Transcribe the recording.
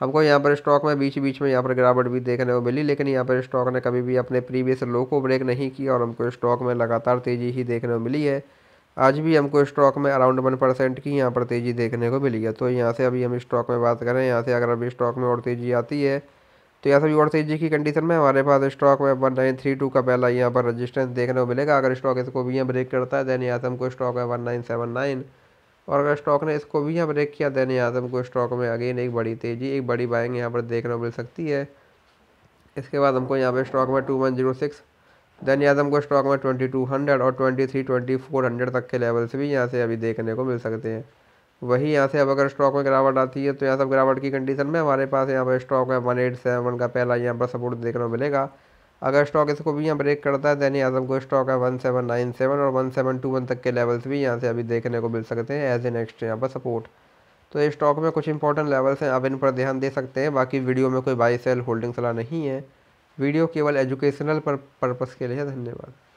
हमको यहाँ पर स्टॉक में बीच बीच में यहाँ पर गिरावट भी देखने को मिली लेकिन यहाँ पर स्टॉक ने कभी भी अपने प्रीवियस लो को ब्रेक नहीं किया और हमको स्टॉक में लगातार तेज़ी ही देखने को मिली है आज भी हमको स्टॉक में अराउंड वन परसेंट की यहाँ पर तेज़ी देखने को मिली है तो यहाँ से अभी हम स्टॉक में बात करें यहाँ से अगर अभी स्टॉक में और तेज़ी आती है तो यहाँ से भी और तेज़ी की कंडीशन में हमारे पास स्टॉक में वन नाइन थ्री टू का पहला यहाँ पर रजिस्टेंस देखने को मिलेगा अगर स्टॉक इसको भी यहाँ ब्रेक करता है देन यहाँ से हमको स्टॉक है वन नाइन सेवन नाइन और अगर स्टॉक ने इसको भी यहाँ ब्रेक किया देन आजम को स्टॉक में अगेन एक बड़ी तेज़ी एक बड़ी बाइंग यहाँ पर देखने को मिल सकती है इसके बाद हमको यहाँ पर स्टॉक में two one zero six then आजम को स्टॉक में ट्वेंटी टू हंड्रेड और twenty three twenty four hundred तक के लेवल से भी यहाँ से अभी देखने को मिल सकते हैं वही यहाँ से अब अगर स्टॉक में गिरावट आती है तो यहाँ सब गिरावट की कंडीशन में हमारे पास यहाँ पर स्टॉक है वन एट सेवन का पहला यहाँ पर सपोर्ट देखने को मिलेगा अगर स्टॉक इसको भी यहाँ ब्रेक करता है दैनिक आजम को स्टॉक है वन सेवन नाइन सेवन और वन सेवन टू वन तक के लेवल्स भी यहाँ से अभी देखने को मिल सकते हैं एज ए नेक्स्ट यहाँ पर सपोर्ट तो इस स्टॉक में कुछ इंपॉर्टेंट लेवल्स हैं आप इन पर ध्यान दे सकते हैं बाकी वीडियो में कोई बाई सेल होल्डिंग सलाह नहीं है वीडियो केवल एजुकेशनल पर पर्पज़ के लिए धन्यवाद